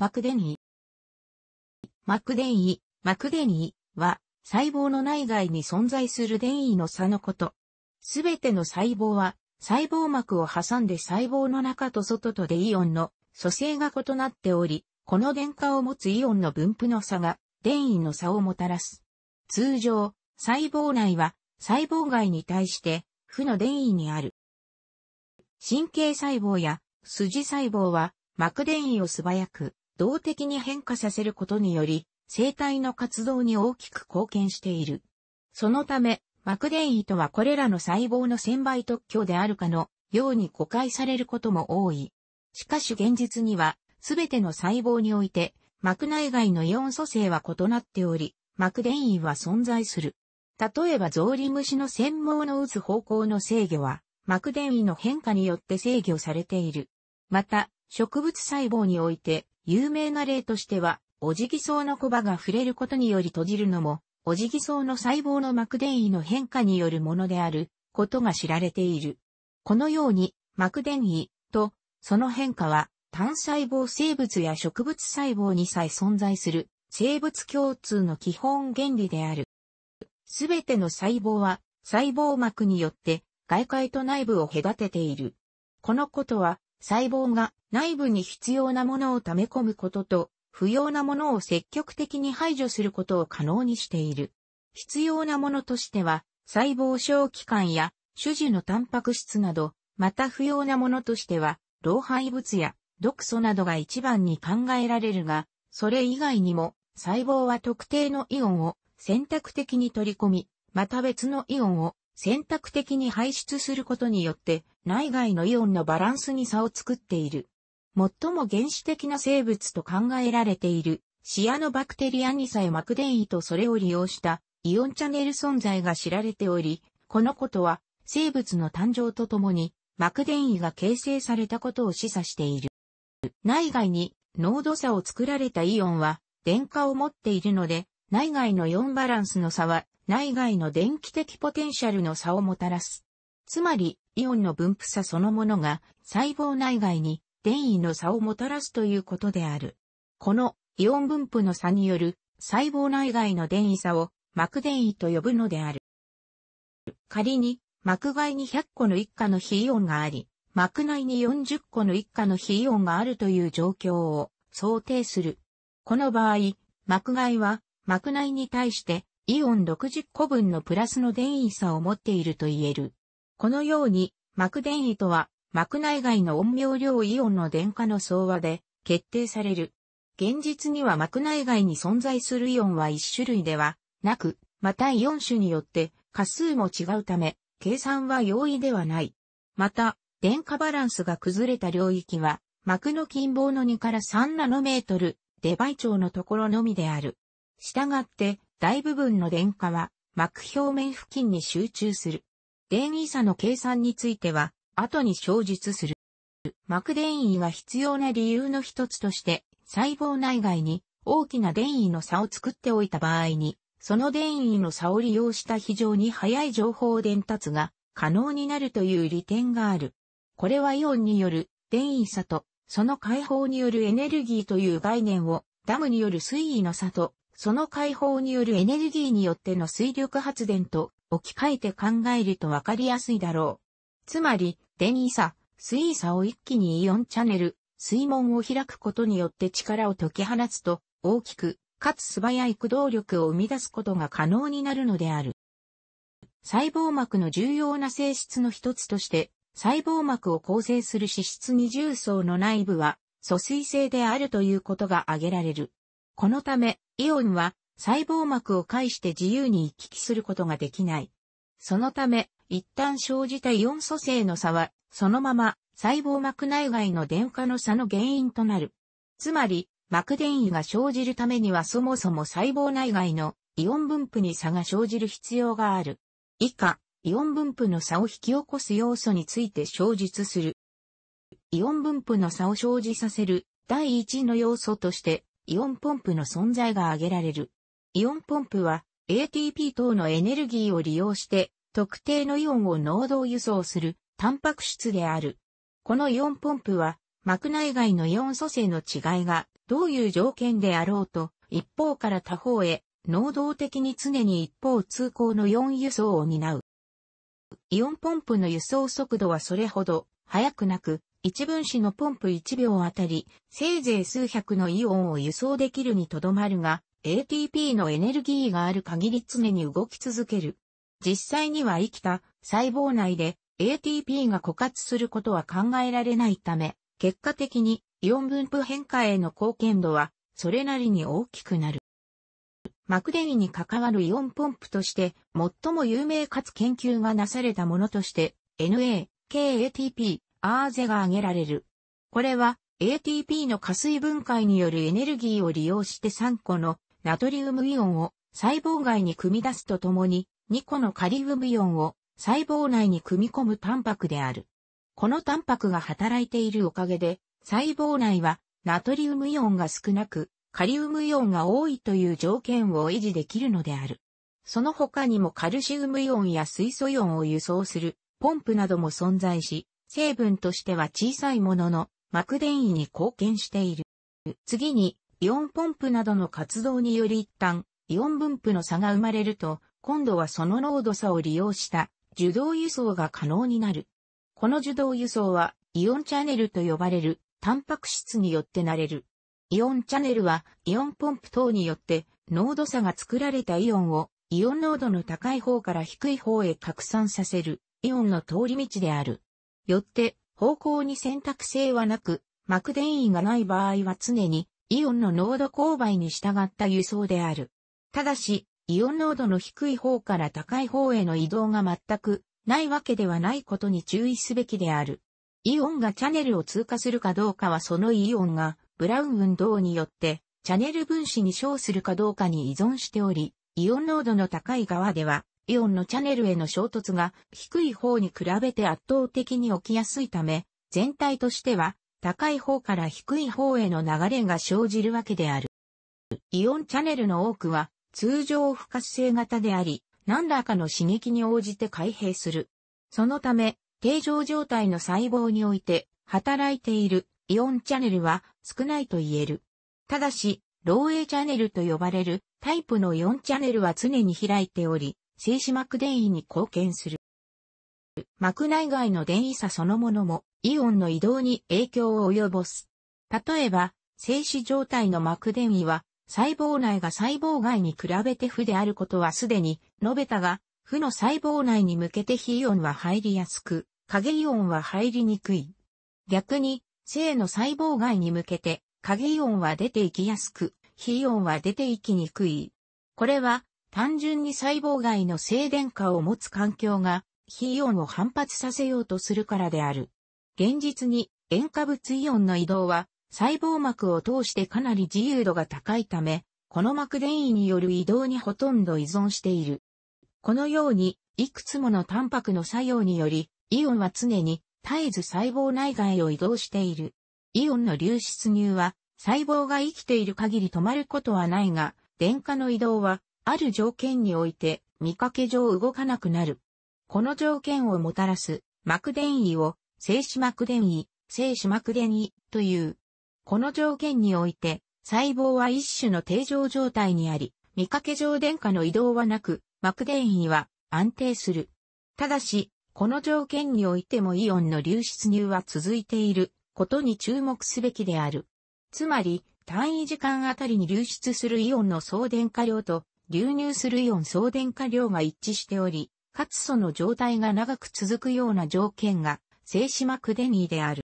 マクデニー。マクデニー、マクデニーは、細胞の内外に存在する電位の差のこと。すべての細胞は、細胞膜を挟んで細胞の中と外とでイオンの組成が異なっており、この電荷を持つイオンの分布の差が、電位の差をもたらす。通常、細胞内は、細胞外に対して、負の電位にある。神経細胞や筋細胞は、膜電位を素早く、動的に変化させることにより、生体の活動に大きく貢献している。そのため、マクデとはこれらの細胞の1000倍特許であるかのように誤解されることも多い。しかし現実には、すべての細胞において、膜内外のイオン組成は異なっており、膜電位は存在する。例えばゾウリムシの繊毛の打つ方向の制御は、膜電位の変化によって制御されている。また、植物細胞において、有名な例としては、おじぎ草のコバが触れることにより閉じるのも、おじぎ草の細胞の膜電位の変化によるものであることが知られている。このように、膜電位とその変化は単細胞生物や植物細胞にさえ存在する生物共通の基本原理である。すべての細胞は細胞膜によって外界と内部を隔てている。このことは細胞が内部に必要なものを溜め込むことと、不要なものを積極的に排除することを可能にしている。必要なものとしては、細胞小器官や種樹のタンパク質など、また不要なものとしては、老廃物や毒素などが一番に考えられるが、それ以外にも、細胞は特定のイオンを選択的に取り込み、また別のイオンを選択的に排出することによって、内外のイオンのバランスに差を作っている。最も原始的な生物と考えられているシアノバクテリアにさえマクデイとそれを利用したイオンチャネル存在が知られており、このことは生物の誕生とともに膜電位が形成されたことを示唆している。内外に濃度差を作られたイオンは電荷を持っているので、内外のイオンバランスの差は内外の電気的ポテンシャルの差をもたらす。つまり、イオンの分布差そのものが細胞内外に電位の差をもたらすということである。このイオン分布の差による細胞内外の電位差を膜電位と呼ぶのである。仮に膜外に100個の一価の非イオンがあり、膜内に40個の一価の非イオンがあるという状況を想定する。この場合、膜外は膜内に対してイオン60個分のプラスの電位差を持っていると言える。このように、膜電位とは、膜内外の音量量イオンの電荷の総和で決定される。現実には膜内外に存在するイオンは一種類ではなく、またイオン種によって価数も違うため、計算は容易ではない。また、電荷バランスが崩れた領域は、膜の近傍の2から3ナノメートル、デバイ長のところのみである。したがって、大部分の電荷は、膜表面付近に集中する。電位差の計算については、後に詳述する。膜電位が必要な理由の一つとして、細胞内外に大きな電位の差を作っておいた場合に、その電位の差を利用した非常に速い情報伝達が可能になるという利点がある。これはイオンによる電位差と、その解放によるエネルギーという概念をダムによる水位の差とその解放によるエネルギーによっての水力発電と置き換えて考えるとわかりやすいだろう。つまり、電位差、水位差を一気にイオンチャネル、水門を開くことによって力を解き放つと、大きく、かつ素早い駆動力を生み出すことが可能になるのである。細胞膜の重要な性質の一つとして、細胞膜を構成する脂質二重層の内部は、疎水性であるということが挙げられる。このため、イオンは細胞膜を介して自由に行き来することができない。そのため、一旦生じたイオン組成の差は、そのまま細胞膜内外の電荷の差の原因となる。つまり、膜電位が生じるためにはそもそも細胞内外のイオン分布に差が生じる必要がある。以下、イオン分布の差を引き起こす要素について生述する。イオン分布の差を生じさせる第一の要素としてイオンポンプの存在が挙げられる。イオンポンプは ATP 等のエネルギーを利用して特定のイオンを濃度輸送するタンパク質である。このイオンポンプは膜内外のイオン組成の違いがどういう条件であろうと一方から他方へ能動的に常に一方通行のイオン輸送を担う。イオンポンプの輸送速度はそれほど速くなく、一分子のポンプ1秒あたり、せいぜい数百のイオンを輸送できるにとどまるが、ATP のエネルギーがある限り常に動き続ける。実際には生きた細胞内で ATP が枯渇することは考えられないため、結果的にイオン分布変化への貢献度はそれなりに大きくなる。膜電位に関わるイオンポンプとして最も有名かつ研究がなされたものとして NA、KATP、アーゼが挙げられる。これは ATP の加水分解によるエネルギーを利用して3個のナトリウムイオンを細胞外に組み出すとともに2個のカリウムイオンを細胞内に組み込むタンパクである。このタンパクが働いているおかげで細胞内はナトリウムイオンが少なくカリウムイオンが多いという条件を維持できるのである。その他にもカルシウムイオンや水素イオンを輸送するポンプなども存在し、成分としては小さいものの、膜電位に貢献している。次に、イオンポンプなどの活動により一旦、イオン分布の差が生まれると、今度はその濃度差を利用した受動輸送が可能になる。この受動輸送は、イオンチャネルと呼ばれる、タンパク質によってなれる。イオンチャネルは、イオンポンプ等によって、濃度差が作られたイオンを、イオン濃度の高い方から低い方へ拡散させる、イオンの通り道である。よって方向に選択性はなく、膜電位がない場合は常にイオンの濃度勾配に従った輸送である。ただし、イオン濃度の低い方から高い方への移動が全くないわけではないことに注意すべきである。イオンがチャネルを通過するかどうかはそのイオンがブラウン運動によってチャネル分子に称するかどうかに依存しており、イオン濃度の高い側ではイオンのチャネルへの衝突が低い方に比べて圧倒的に起きやすいため、全体としては高い方から低い方への流れが生じるわけである。イオンチャネルの多くは通常不活性型であり、何らかの刺激に応じて開閉する。そのため、定常状態の細胞において働いているイオンチャネルは少ないと言える。ただし、漏洩チャネルと呼ばれるタイプのイオンチャネルは常に開いており、静止膜電位に貢献する。膜内外の電位差そのものもイオンの移動に影響を及ぼす。例えば、静止状態の膜電位は細胞内が細胞外に比べて負であることはすでに述べたが、負の細胞内に向けて非イオンは入りやすく、影イオンは入りにくい。逆に、正の細胞外に向けて、影イオンは出ていきやすく、非イオンは出ていきにくい。これは、単純に細胞外の静電化を持つ環境が、非イオンを反発させようとするからである。現実に塩化物イオンの移動は細胞膜を通してかなり自由度が高いため、この膜電位による移動にほとんど依存している。このように、いくつものタンパクの作用により、イオンは常に絶えず細胞内外を移動している。イオンの流出入は細胞が生きている限り止まることはないが、電荷の移動はある条件において見かけ上動かなくなる。この条件をもたらす膜電位を静止膜電位、静止膜電位という。この条件において細胞は一種の定常状態にあり、見かけ上電荷の移動はなく、膜電位は安定する。ただし、この条件においてもイオンの流出入は続いていることに注目すべきである。つまり、単位時間あたりに流出するイオンの送電荷量と流入するイオン送電化量が一致しており、かつその状態が長く続くような条件が、静止膜デニーである。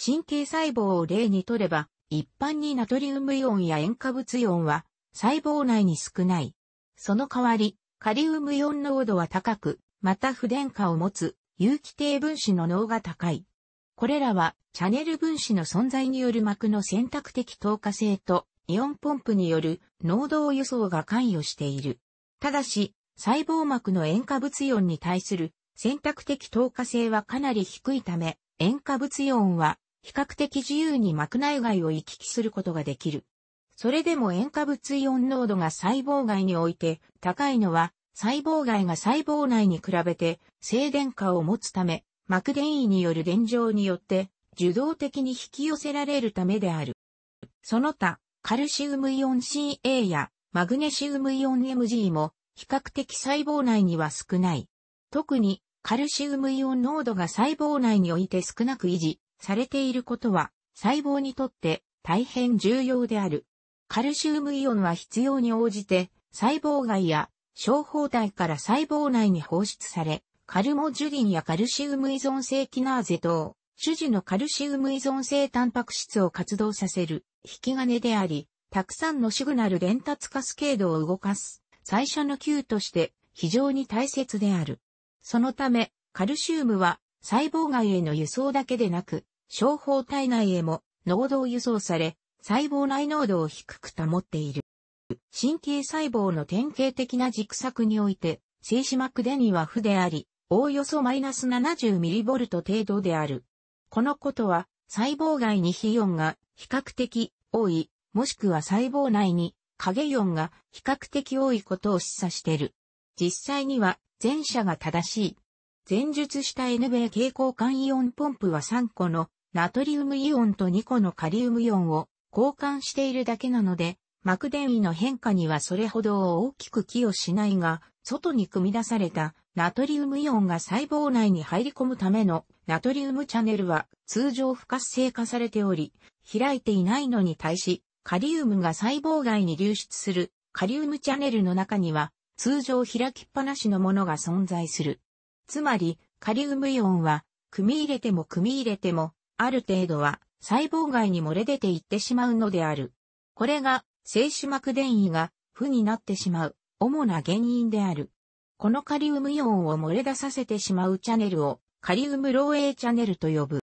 神経細胞を例にとれば、一般にナトリウムイオンや塩化物イオンは、細胞内に少ない。その代わり、カリウムイオン濃度は高く、また不電荷を持つ有機低分子の脳が高い。これらは、チャネル分子の存在による膜の選択的透過性と、イオンポンプによる濃度輸送が関与している。ただし、細胞膜の塩化物イオンに対する選択的透過性はかなり低いため、塩化物イオンは比較的自由に膜内外を行き来することができる。それでも塩化物イオン濃度が細胞外において高いのは、細胞外が細胞内に比べて静電化を持つため、膜電位による電状によって受動的に引き寄せられるためである。その他、カルシウムイオン CA やマグネシウムイオン MG も比較的細胞内には少ない。特にカルシウムイオン濃度が細胞内において少なく維持されていることは細胞にとって大変重要である。カルシウムイオンは必要に応じて細胞外や小胞体から細胞内に放出され、カルモジュリンやカルシウム依存性キナーゼ等、種々のカルシウム依存性タンパク質を活動させる引き金であり、たくさんのシグナル伝達カスケードを動かす、最初の球として非常に大切である。そのため、カルシウムは細胞外への輸送だけでなく、小胞体内へも濃度を輸送され、細胞内濃度を低く保っている。神経細胞の典型的な軸索において、静止膜でには負であり、おおよそマイナス 70mV 程度である。このことは、細胞外に費用が比較的多い、もしくは細胞内に影イオンが比較的多いことを示唆している。実際には前者が正しい。前述した N 米蛍光管イオンポンプは3個のナトリウムイオンと2個のカリウムイオンを交換しているだけなので、膜電位の変化にはそれほど大きく寄与しないが、外に組み出されたナトリウムイオンが細胞内に入り込むためのナトリウムチャネルは通常不活性化されており、開いていないのに対し、カリウムが細胞外に流出するカリウムチャネルの中には、通常開きっぱなしのものが存在する。つまり、カリウムイオンは、組み入れても組み入れても、ある程度は細胞外に漏れ出ていってしまうのである。これが、静止膜電位が負になってしまう主な原因である。このカリウムイオンを漏れ出させてしまうチャネルをカリウム漏洩チャネルと呼ぶ。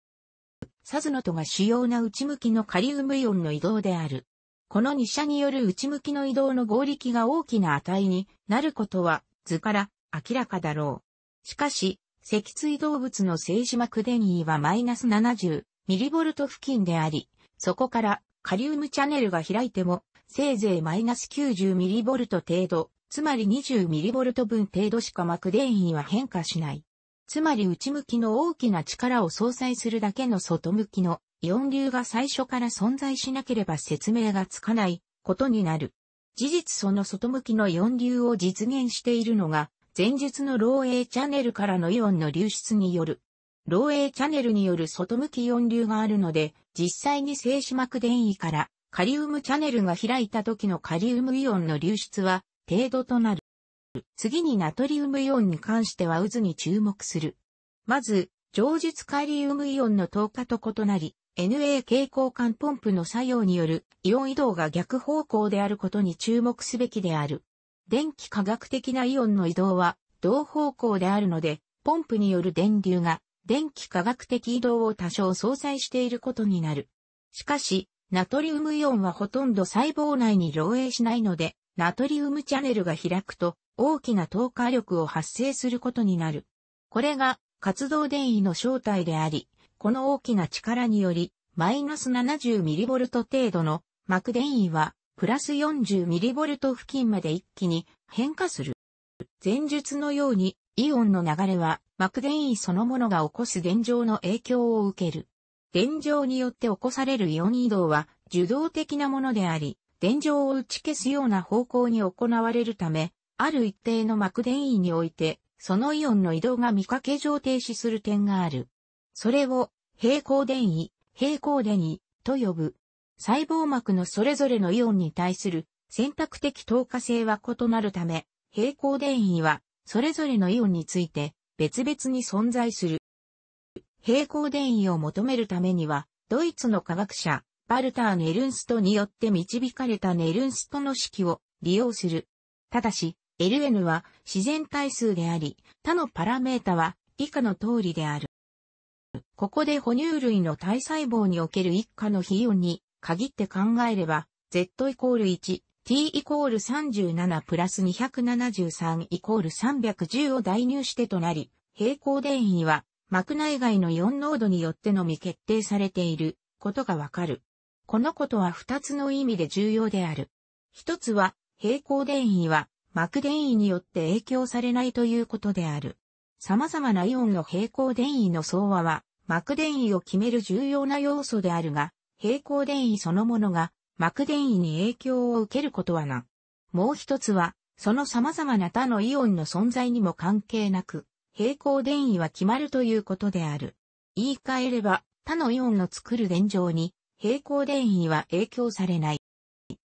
サズノとが主要な内向きのカリウムイオンの移動である。この2社による内向きの移動の合力が大きな値になることは図から明らかだろう。しかし、脊椎動物の静止膜電位はマイナス70ミリボルト付近であり、そこからカリウムチャンネルが開いても、せいぜいマイナス90ミリボルト程度、つまり20ミリボルト分程度しか膜電位は変化しない。つまり内向きの大きな力を相殺するだけの外向きの四流が最初から存在しなければ説明がつかないことになる。事実その外向きの四流を実現しているのが、前述の漏洩チャネルからのイオンの流出による。漏洩チャネルによる外向き四流があるので、実際に静止膜電位からカリウムチャネルが開いた時のカリウムイオンの流出は程度となる。次にナトリウムイオンに関しては渦に注目する。まず、上述カリウムイオンの透過と異なり、NA 蛍光管ポンプの作用によるイオン移動が逆方向であることに注目すべきである。電気科学的なイオンの移動は同方向であるので、ポンプによる電流が電気科学的移動を多少相殺していることになる。しかし、ナトリウムイオンはほとんど細胞内に漏洩しないので、ナトリウムチャネルが開くと大きな透過力を発生することになる。これが活動電位の正体であり、この大きな力により、マイナス 70mV 程度の膜電位は、プラス 40mV 付近まで一気に変化する。前述のように、イオンの流れは、膜電位そのものが起こす電状の影響を受ける。電状によって起こされるイオン移動は、受動的なものであり、電状を打ち消すような方向に行われるため、ある一定の膜電位において、そのイオンの移動が見かけ上停止する点がある。それを、平行電位、平行電位と呼ぶ。細胞膜のそれぞれのイオンに対する選択的透過性は異なるため、平行電位はそれぞれのイオンについて別々に存在する。平行電位を求めるためには、ドイツの科学者、バルター・ネルンストによって導かれたネルンストの式を利用する。ただし、LN は自然対数であり、他のパラメータは以下の通りである。ここで哺乳類の体細胞における一家の比温に限って考えれば、Z イコール1、t イコール37プラス273イコール310を代入してとなり、平行電位は膜内外の4濃度によってのみ決定されていることがわかる。このことは二つの意味で重要である。一つは、平行電位は、膜電位によって影響されないということである。様々なイオンの平行電位の相和は、膜電位を決める重要な要素であるが、平行電位そのものが、膜電位に影響を受けることはな。もう一つは、その様々な他のイオンの存在にも関係なく、平行電位は決まるということである。言い換えれば、他のイオンの作る電状に平行電位は影響されない。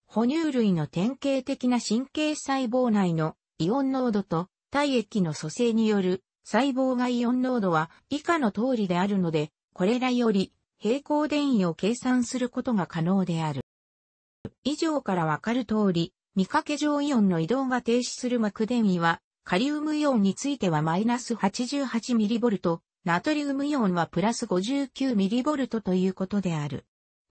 哺乳類の典型的な神経細胞内のイオン濃度と体液の組成による細胞外イオン濃度は以下の通りであるので、これらより平行電位を計算することが可能である。以上からわかる通り、見かけ上イオンの移動が停止する膜電位は、カリウムイオンについてはマイナス 88mV、ナトリウムイオンはプラス 59mV ということである。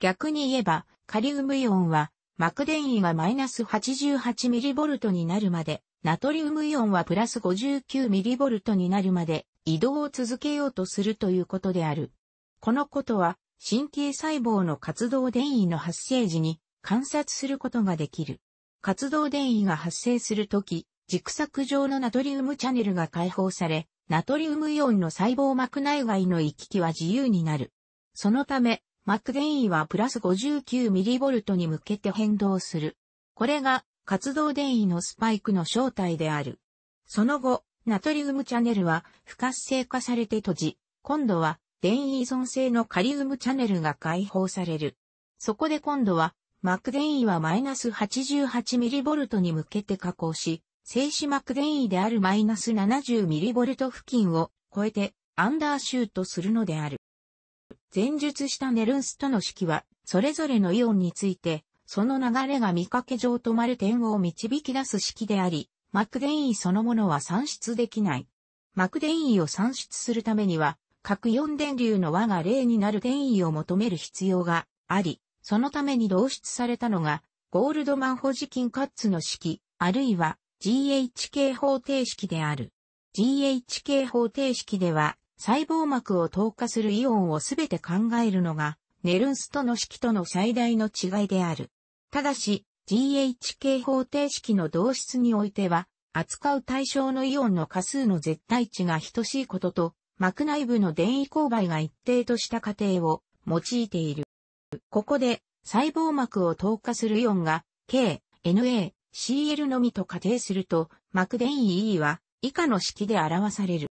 逆に言えば、カリウムイオンは、膜電位がマイナス 88mV になるまで、ナトリウムイオンはプラス 59mV になるまで移動を続けようとするということである。このことは神経細胞の活動電位の発生時に観察することができる。活動電位が発生するとき、軸索上のナトリウムチャネルが解放され、ナトリウムイオンの細胞膜内外の行き来は自由になる。そのため、マックゲインはプラス 59mV に向けて変動する。これが活動電位のスパイクの正体である。その後、ナトリウムチャネルは不活性化されて閉じ、今度は電位依存性のカリウムチャネルが解放される。そこで今度は、マック電位はマイナス 88mV に向けて加工し、静止マック電位であるマイナス 70mV 付近を超えてアンダーシュートするのである。前述したネルンスとの式は、それぞれのイオンについて、その流れが見かけ上止まる点を導き出す式であり、マクデイン位そのものは算出できない。マクデイン位を算出するためには、各4電流の和が0になる電位を求める必要があり、そのために導出されたのが、ゴールドマンホジキンカッツの式、あるいは GHK 方程式である。GHK 方程式では、細胞膜を透過するイオンをすべて考えるのが、ネルンスとの式との最大の違いである。ただし、GHK 方程式の導出においては、扱う対象のイオンの価数の絶対値が等しいことと、膜内部の電位勾配が一定とした過程を用いている。ここで、細胞膜を透過するイオンが、K、Na、Cl のみと仮定すると、膜電位 E は以下の式で表される。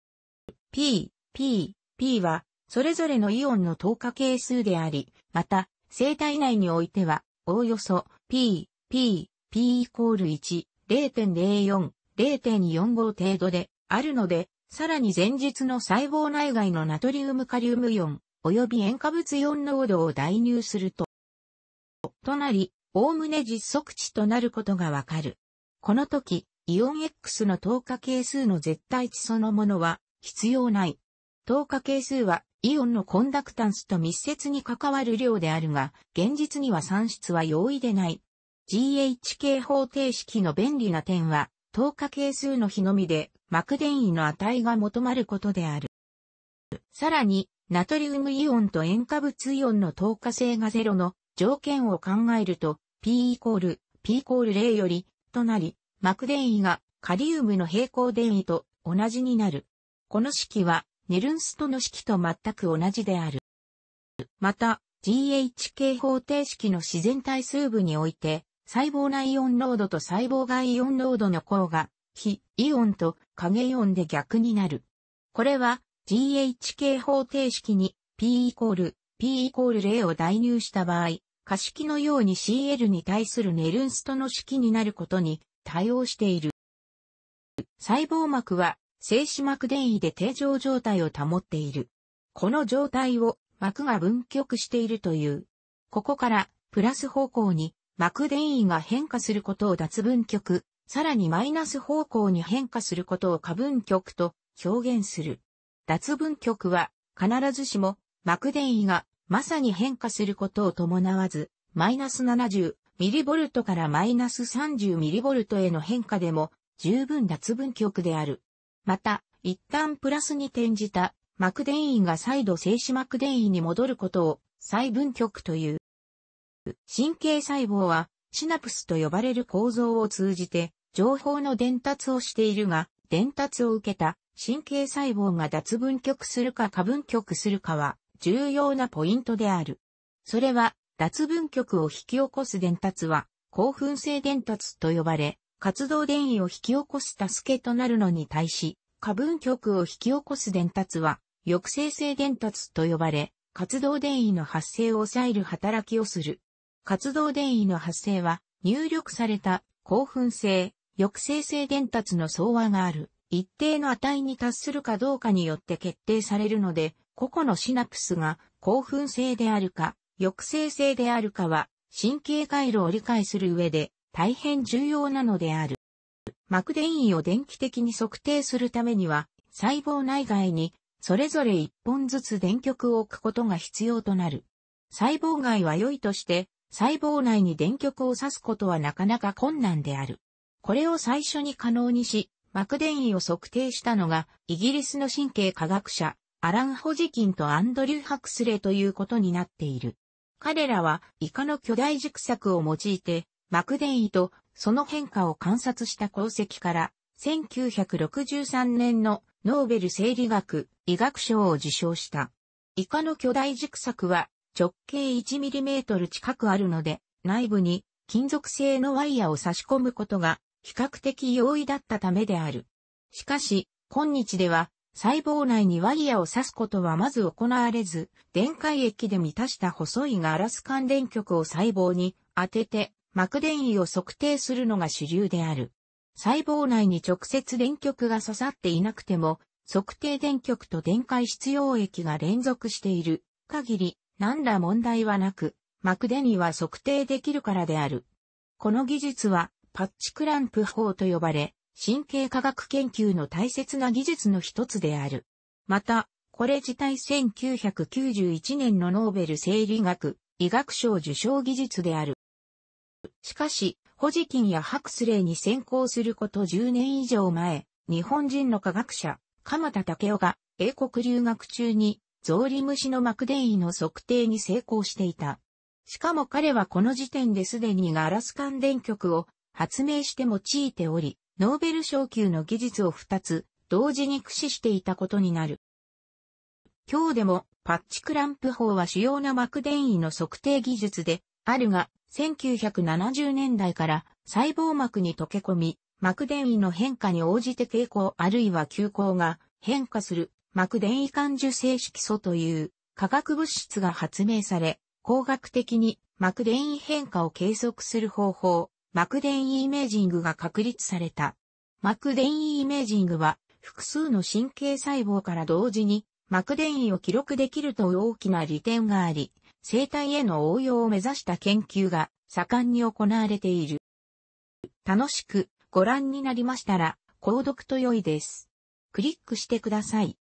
P、P、P は、それぞれのイオンの等価係数であり、また、生体内においては、おおよそ、P、P、P イコール1、0.04、0.45程度で、あるので、さらに前日の細胞内外のナトリウムカリウムイオン、及び塩化物イオン濃度を代入すると、となり、おおむね実測値となることがわかる。この時、イオン X の等価係数の絶対値そのものは必要ない。透過係数はイオンのコンダクタンスと密接に関わる量であるが、現実には算出は容易でない。GHK 方程式の便利な点は、透過係数の比のみで、膜電位の値が求まることである。さらに、ナトリウムイオンと塩化物イオンの透過性がゼロの条件を考えると、P イコール、P イコール0より、となり、膜電位がカリウムの平行電位と同じになる。この式はネルンストの式と全く同じである。また、GHK 方程式の自然体数部において、細胞内イオン濃度と細胞外イオン濃度の項が、非イオンと影イオンで逆になる。これは GHK 方程式に P イコール P イコール0を代入した場合、可式のように CL に対するネルンストの式になることに対応している。細胞膜は静止膜電位で定常状態を保っている。この状態を膜が分極しているという。ここから、プラス方向に膜電位が変化することを脱分極、さらにマイナス方向に変化することを過分極と表現する。脱分極は必ずしも膜電位がまさに変化することを伴わず、マイナス70ミリボルトからマイナス30ミリボルトへの変化でも十分脱分極である。また、一旦プラスに転じた、膜電位が再度静止膜電位に戻ることを、細分極という。神経細胞は、シナプスと呼ばれる構造を通じて、情報の伝達をしているが、伝達を受けた神経細胞が脱分極するか過分極するかは重要なポイントである。それは脱分極を引き起こす伝達は興奮性伝達と呼ばれ、活動電位を引き起こす助けとなるのに対し、過分極を引き起こす伝達は、抑制性伝達と呼ばれ、活動電位の発生を抑える働きをする。活動電位の発生は、入力された興奮性、抑制性伝達の相和がある、一定の値に達するかどうかによって決定されるので、個々のシナプスが興奮性であるか、抑制性であるかは、神経回路を理解する上で大変重要なのである。膜電位を電気的に測定するためには、細胞内外に、それぞれ一本ずつ電極を置くことが必要となる。細胞外は良いとして、細胞内に電極を刺すことはなかなか困難である。これを最初に可能にし、膜電位を測定したのが、イギリスの神経科学者、アラン・ホジキンとアンドリュー・ハクスレということになっている。彼らは、イカの巨大軸索を用いて、膜電位とその変化を観察した功績から、1963年のノーベル生理学医学賞を受賞した。イカの巨大軸索は直径 1mm 近くあるので、内部に金属製のワイヤを差し込むことが比較的容易だったためである。しかし、今日では細胞内にワイヤを刺すことはまず行われず、電解液で満たした細いガラス乾電極を細胞に当てて膜電位を測定するのが主流である。細胞内に直接電極が刺さっていなくても、測定電極と電解質溶液が連続している限り、何ら問題はなく、膜電位は測定できるからである。この技術は、パッチクランプ法と呼ばれ、神経科学研究の大切な技術の一つである。また、これ自体1991年のノーベル生理学、医学賞受賞技術である。しかし、ホジキンやハクスレイに先行すること10年以上前、日本人の科学者、鎌田武雄が英国留学中にゾウリムシのマクデイの測定に成功していた。しかも彼はこの時点ですでにガラス乾電極を発明して用いており、ノーベル賞級の技術を2つ同時に駆使していたことになる。今日でもパッチクランプ法は主要なマクデイの測定技術であるが、1970年代から細胞膜に溶け込み、膜電位の変化に応じて傾向あるいは急行が変化する膜電位感受精色素という化学物質が発明され、工学的に膜電位変化を計測する方法、膜電位イメージングが確立された。膜電位イメージングは複数の神経細胞から同時に膜電位を記録できると大きな利点があり、生態への応用を目指した研究が盛んに行われている。楽しくご覧になりましたら、購読と良いです。クリックしてください。